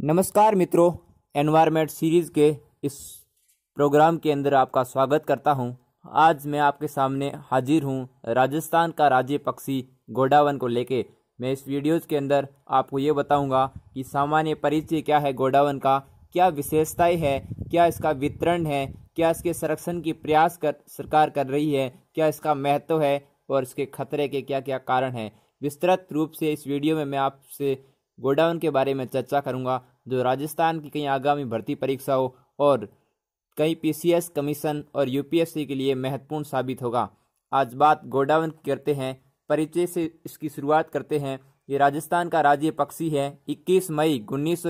नमस्कार मित्रों environment series के इस प्रोग्राम के अंदर आपका स्वागत करता हूं। आज मैं आपके सामने हाजिर हूं राजस्थान का राज्य पक्षी गोडावन को लेके मैं इस वीडियोस के अंदर आपको ये बताऊंगा कि सामान्य परिचय क्या है गोडावन का क्या विशेषताएं है क्या इसका वितरण है क्या इसके संरक्षण की प्रयास कर सरकार कर रही है क्या इसका महत्व है और इसके खतरे के क्या क्या कारण हैं विस्तृत रूप से इस वीडियो में मैं आपसे गोडाउन के बारे में चर्चा करूंगा जो राजस्थान की कई आगामी भर्ती परीक्षाओं और कई पीसीएस कमीशन और यूपीएससी के लिए महत्वपूर्ण साबित होगा आज बात गोडाउन करते हैं परिचय से इसकी शुरुआत करते हैं ये राजस्थान का राज्य पक्षी है 21 मई उन्नीस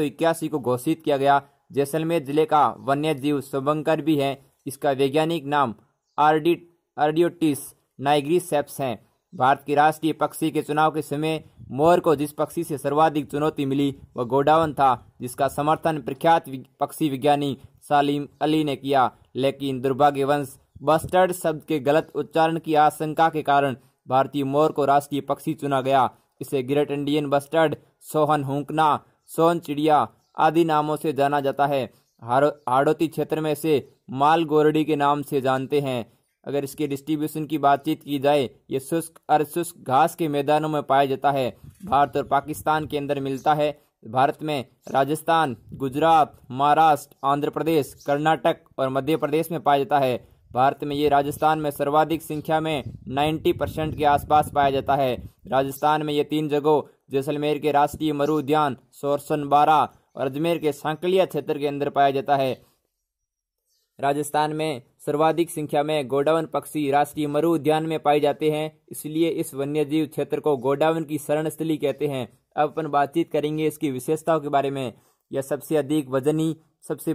को घोषित किया गया जैसलमेर जिले का वन्य जीव शुभंकर भी है इसका वैज्ञानिक नाम आरडी आर्डियोटिस नाइग्री सेप्स हैं भारत के राष्ट्रीय पक्षी के चुनाव के समय मोर को जिस पक्षी से सर्वाधिक चुनौती मिली वह गोडावन था जिसका समर्थन प्रख्यात पक्षी विज्ञानी सालिम अली ने किया लेकिन दुर्भाग्यवंश बस्टर्ड शब्द के गलत उच्चारण की आशंका के कारण भारतीय मोर को राष्ट्रीय पक्षी चुना गया इसे ग्रेट इंडियन बस्टर्ड सोहन हुंकना सोन चिड़िया आदि नामों से जाना जाता है हाड़ोती क्षेत्र में इसे मालगोरडी के नाम से जानते हैं अगर इसके डिस्ट्रीब्यूशन की बातचीत की जाए ये शुष्क अर्धशुष्क घास के मैदानों में पाया जाता है भारत और पाकिस्तान के अंदर मिलता है भारत में राजस्थान गुजरात महाराष्ट्र आंध्र प्रदेश कर्नाटक और मध्य प्रदेश में पाया जाता है भारत में ये राजस्थान में सर्वाधिक संख्या में 90 परसेंट के आसपास पाया जाता है राजस्थान में ये तीन जगहों जैसलमेर के राष्ट्रीय मरु उद्यान सोरसनबारा और अजमेर के सांकलिया क्षेत्र के अंदर पाया जाता है राजस्थान में सर्वाधिक संख्या में गोडावन पक्षी राष्ट्रीय मरु उद्यान में पाए जाते हैं इसलिए इस वन्यजीव क्षेत्र को गोडावन की शरणस्थली कहते हैं अब अपन बातचीत करेंगे इसकी विशेषताओं के बारे में यह सबसे अधिक वजनी सबसे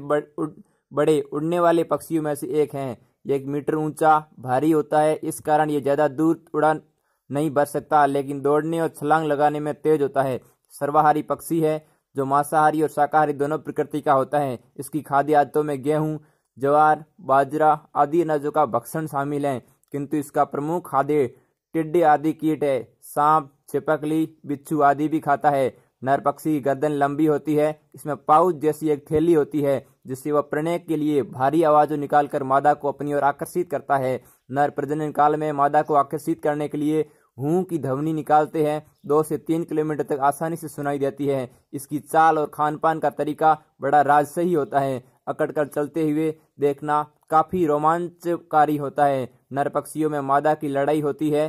बड़े उड़ने वाले पक्षियों में से एक हैं यह एक मीटर ऊंचा भारी होता है इस कारण यह ज़्यादा दूर उड़ान नहीं भर सकता लेकिन दौड़ने और छलांग लगाने में तेज होता है सर्वाहारी पक्षी है जो मांसाहारी और शाकाहारी दोनों प्रकृति का होता है इसकी खाद्य आदतों में गेहूं ज्वार बाजरा आदि अनाजों का भक्षण शामिल है किंतु इसका प्रमुख खाद्य टिड्डी आदि कीट है सांप छिपकली बिच्छू आदि भी खाता है नर पक्षी गर्दन लंबी होती है इसमें पाउच जैसी एक थैली होती है जिससे वह प्रणय के लिए भारी आवाजों निकालकर मादा को अपनी ओर आकर्षित करता है नर प्रजनन काल में मादा को आकर्षित करने के लिए हूं की ध्वनि निकालते हैं दो से तीन किलोमीटर तक आसानी से सुनाई देती है इसकी चाल और खान पान का तरीका बड़ा राजसही होता है अकड़ कर चलते हुए देखना काफ़ी रोमांचकारी होता है नर पक्षियों में मादा की लड़ाई होती है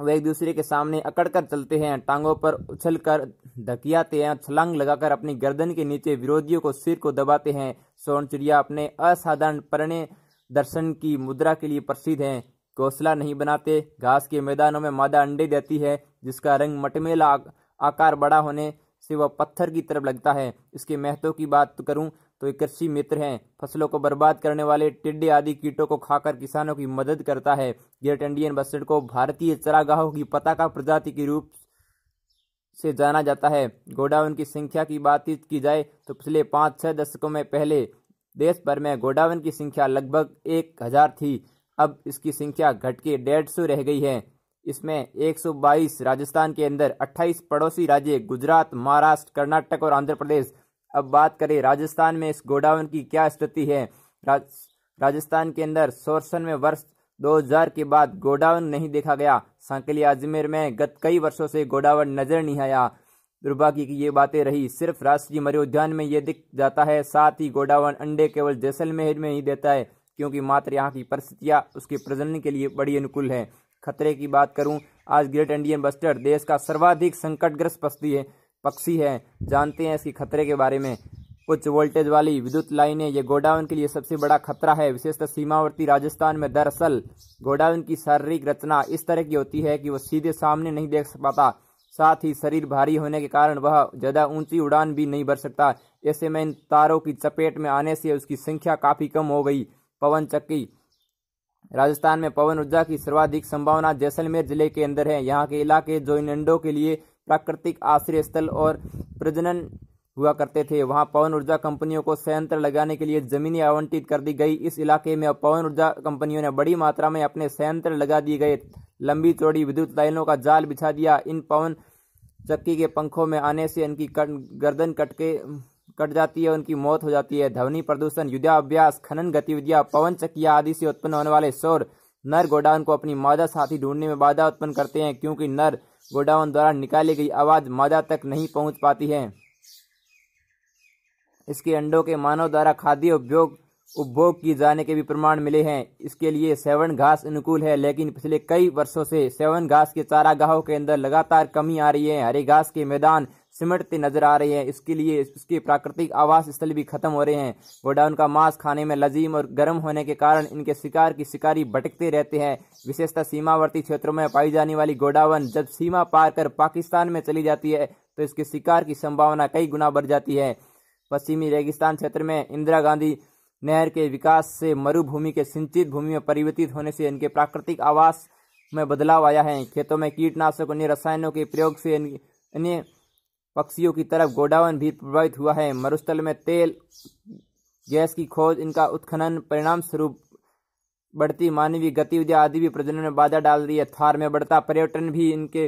वे एक दूसरे के सामने अकड़ कर चलते हैं टांगों पर उछल कर धकियाते हैं छलांग लगाकर अपनी गर्दन के नीचे विरोधियों को सिर को दबाते हैं सोन चिड़िया अपने असाधारण प्रणय दर्शन की मुद्रा के लिए प्रसिद्ध हैं घोसला नहीं बनाते घास के मैदानों में मादा अंडे देती है जिसका रंग मटमेला आकार बड़ा होने से वह पत्थर की तरफ लगता है इसके महत्व की बात करूं तो ये कृषि मित्र हैं फसलों को बर्बाद करने वाले टिड्डे आदि कीटों को खाकर किसानों की मदद करता है ग्रेट इंडियन बस्टर्ड को भारतीय चरागाहों की पताका प्रजाति के रूप से जाना जाता है गोडावन की संख्या की बातचीत की जाए तो पिछले पाँच छः दशकों में पहले देश भर में गोडावन की संख्या लगभग एक हज़ार थी अब इसकी संख्या घटके डेढ़ सौ रह गई है इसमें 122 राजस्थान के अंदर 28 पड़ोसी राज्य गुजरात महाराष्ट्र कर्नाटक और आंध्र प्रदेश अब बात करें राजस्थान में इस गोडाउन की क्या स्थिति है राज, राजस्थान के अंदर सोरसन में वर्ष 2000 के बाद गोडाउन नहीं देखा गया सांकली अजमेर में गत कई वर्षों से गोडाउन नजर नहीं आया दुर्भाग्य की ये बातें रही सिर्फ राष्ट्रीय मरी उद्यान में ये दिख जाता है साथ ही गोडावन अंडे केवल जैसलमेर में ही देता है क्योंकि मात्र यहाँ की परिस्थितियाँ उसके प्रजनन के लिए बड़ी अनुकूल है खतरे की बात करूं आज ग्रेट इंडियन बस्टर देश का सर्वाधिक संकटग्रस्त पक्षी है पक्षी है जानते हैं इसकी खतरे के बारे में उच्च वोल्टेज वाली विद्युत लाइनें यह गोडाउन के लिए सबसे बड़ा खतरा है विशेषतः सीमावर्ती राजस्थान में दरअसल गोडाउन की शारीरिक रचना इस तरह की होती है कि वह सीधे सामने नहीं देख पाता साथ ही शरीर भारी होने के कारण वह ज़्यादा ऊंची उड़ान भी नहीं भर सकता ऐसे में इन तारों की चपेट में आने से उसकी संख्या काफ़ी कम हो गई पवन चक्की राजस्थान में पवन ऊर्जा की सर्वाधिक संभावना जैसलमेर जिले के अंदर है यहाँ के इलाके जो इन के लिए प्राकृतिक आश्रय स्थल और प्रजनन हुआ करते थे वहां पवन ऊर्जा कंपनियों को संयंत्र लगाने के लिए जमीनी आवंटित कर दी गई इस इलाके में पवन ऊर्जा कंपनियों ने बड़ी मात्रा में अपने संयंत्र लगा दिए गए लंबी चौड़ी विद्युत लाइनों का जाल बिछा दिया इन पवन चक्की के पंखों में आने से इनकी गर्दन कटके कट जाती है उनकी मौत हो जाती है ध्वनि प्रदूषण युद्धाभ्यास खनन गतिविधियां पवन चकिया आदि से उत्पन्न होने वाले शोर नर गोडाउन को अपनी मादा साथी ढूंढने में बाधा उत्पन्न करते हैं क्योंकि नर गोडाउन द्वारा निकाली गई आवाज मादा तक नहीं पहुंच पाती है इसके अंडों के मानव द्वारा खाद्य उपयोग उपभोग किए जाने के भी प्रमाण मिले हैं इसके लिए सेवन घास अनुकूल है लेकिन पिछले कई वर्षों से सेवन घास के चारागाहों के अंदर लगातार कमी आ रही है हरे घास के मैदान सिमटती नजर आ रही है इसके लिए इसके प्राकृतिक आवास स्थल भी खत्म हो रहे हैं गोडाउन का मांस खाने में लजीम और गर्म होने के कारण इनके शिकार की शिकारी भटकते रहते हैं विशेषतः सीमावर्ती क्षेत्रों में पाई जाने वाली गोडावन जब सीमा पार कर पाकिस्तान में चली जाती है तो इसके शिकार की संभावना कई गुना बढ़ जाती है पश्चिमी रेगिस्तान क्षेत्र में इंदिरा गांधी नहर के विकास से मरुभूमि के सिंचित भूमि में परिवर्तित होने से इनके प्राकृतिक आवास में बदलाव आया है खेतों में कीटनाशक अन्य रसायनों के प्रयोग से अन्य पक्षियों की तरफ गोडावन भी प्रभावित हुआ है मरुस्थल में तेल गैस की खोज इनका उत्खनन परिणाम स्वरूप बढ़ती मानवीय गतिविधियां आदि भी प्रजनन में बाधा डाल रही है थार में बढ़ता पर्यटन भी इनके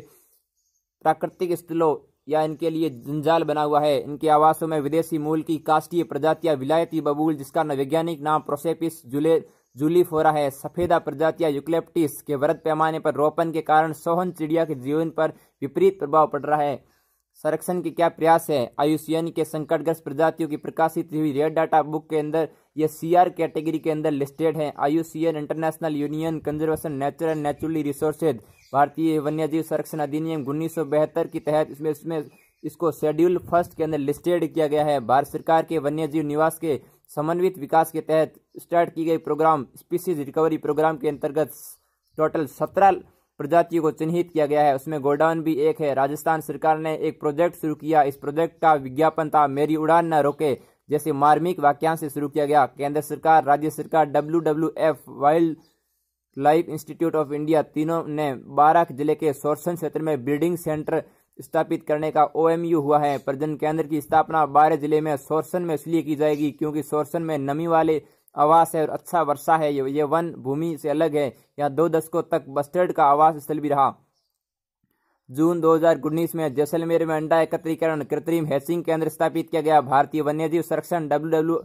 प्राकृतिक स्थलों या इनके लिए जंजाल बना हुआ है इनके आवासों में विदेशी मूल की काष्टीय प्रजातियां विलायती बबूल जिसका वैज्ञानिक नाम प्रोसेपिस जुले जूलीफोरा है सफेदा प्रजातियां यूक्लेप्टिस के वृद्ध पैमाने पर रोपण के कारण सोहन चिड़िया के जीवन पर विपरीत प्रभाव पड़ रहा है संरक्षण के क्या प्रयास है आयुष्यन के संकटग्रस्त प्रजातियों की प्रकाशित हुई रेड डाटा बुक के अंदर यह सीआर कैटेगरी के अंदर लिस्टेड है आयुष्यन international union conservation natural and naturally resources भारतीय वन्यजीव संरक्षण अधिनियम उन्नीस के तहत इसमें इसमें इसको शेड्यूल फर्स्ट के अंदर लिस्टेड किया गया है भारत सरकार के वन्यजीव निवास के समन्वित विकास के तहत स्टार्ट की गई प्रोग्राम स्पीसीज रिकवरी प्रोग्राम के अंतर्गत टोटल सत्रह प्रजाति को चिन्हित किया गया है उसमें गोडाउन भी एक है राजस्थान सरकार ने एक प्रोजेक्ट शुरू किया इस प्रोजेक्ट का विज्ञापन था मेरी उड़ान न रोके जैसे मार्मिक वाक्यांश से शुरू किया गया केंद्र सरकार राज्य सरकार W W F wild life institute of India तीनों ने बारह जिले के सोरसन क्षेत्र में ब्रीडिंग सेंटर स्थापित करने का ओएमयू हुआ है प्रजन केंद्र की स्थापना बारह जिले में सोरसन में इसलिए की जाएगी क्योंकि सोरसन में नमी वाले आवास है और अच्छा वर्षा है ये वन भूमि से अलग है यहाँ दो दशकों तक बस्टर्ड का आवास स्थल भी रहा जून 2019 में जैसलमेर में अंडा एकत्रीकरण कृत्रिम हैचिंग केंद्र स्थापित किया गया भारतीय वन्यजीव संरक्षण W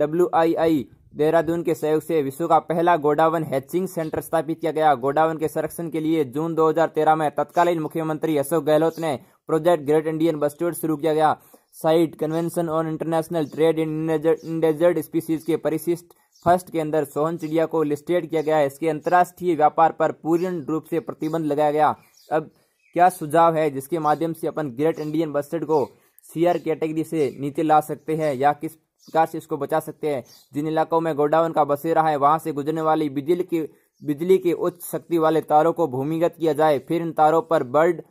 W I I Dehradun के सहयोग से विश्व का पहला गोडावन हैचिंग सेंटर स्थापित किया गया गोडावन के संरक्षण के लिए जून 2013 में तत्कालीन मुख्यमंत्री अशोक गहलोत ने प्रोजेक्ट ग्रेट इंडियन बस्टर्ड शुरू किया गया CITES convention on international trade in endangered species के परिशिष्ट फर्स्ट के अंदर सोहन चिड़िया को लिस्टेड किया गया है इसके अंतर्राष्ट्रीय व्यापार पर पूर्ण रूप से प्रतिबंध लगाया गया अब क्या सुझाव है जिसके माध्यम से अपन ग्रेट इंडियन बस्टर्ड को सीआर कैटेगरी से नीचे ला सकते हैं या किस प्रकार से इसको बचा सकते हैं जिन इलाकों में गोडाउन का बसेरा है वहां से गुजरने वाली बिजली की बिजली के उच्च शक्ति वाले तारों को भूमिगत किया जाए फिर इन तारों पर बर्ड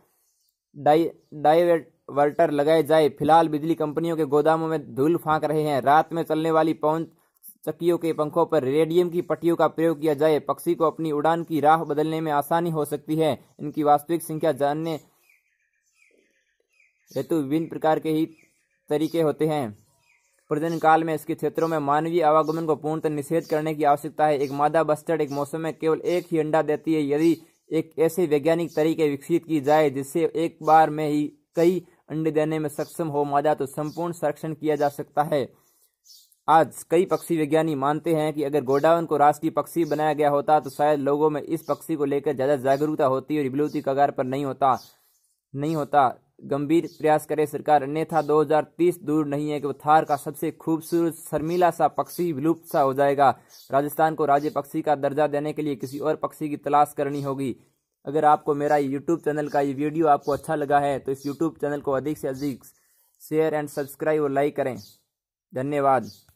डाई वर्टर लगाए जाए फिलहाल बिजली कंपनियों के गोदामों में धूल फांक रहे हैं रात में चलने वाली पवन चक्कियों के पंखों पर रेडियम की पट्टियों का प्रयोग किया जाए पक्षी को अपनी उड़ान की राह बदलने में आसानी हो सकती है इनकी वास्तविक संख्या जानने हेतु विभिन्न प्रकार के ही तरीके होते हैं प्रजन काल में इसके क्षेत्रों में मानवीय आवागमन को पूर्णतः निषेध करने की आवश्यकता है एक मादा बस्टर्ड एक मौसम में केवल एक ही अंडा देती है यदि एक ऐसे वैज्ञानिक तरीके विकसित की जाए जिससे एक बार में ही कई अंडे देने में सक्षम हो मादा तो संपूर्ण संरक्षण किया जा सकता है आज कई पक्षी विज्ञानी मानते हैं कि अगर गोडावन को राष्ट्रीय पक्षी बनाया गया होता तो शायद लोगों में इस पक्षी को लेकर ज़्यादा जागरूकता होती और बिलौती कगार पर नहीं होता नहीं होता गंभीर प्रयास करे सरकार अन्यथा 2030 दूर नहीं है कि वो थार का सबसे खूबसूरत शर्मिला सा पक्षी विलुप्त सा हो जाएगा राजस्थान को राज्य पक्षी का दर्जा देने के लिए किसी और पक्षी की तलाश करनी होगी अगर आपको मेरा यूट्यूब चैनल का ये वीडियो आपको अच्छा लगा है तो इस यूट्यूब चैनल को अधिक से अधिक शेयर एंड सब्सक्राइब और लाइक करें धन्यवाद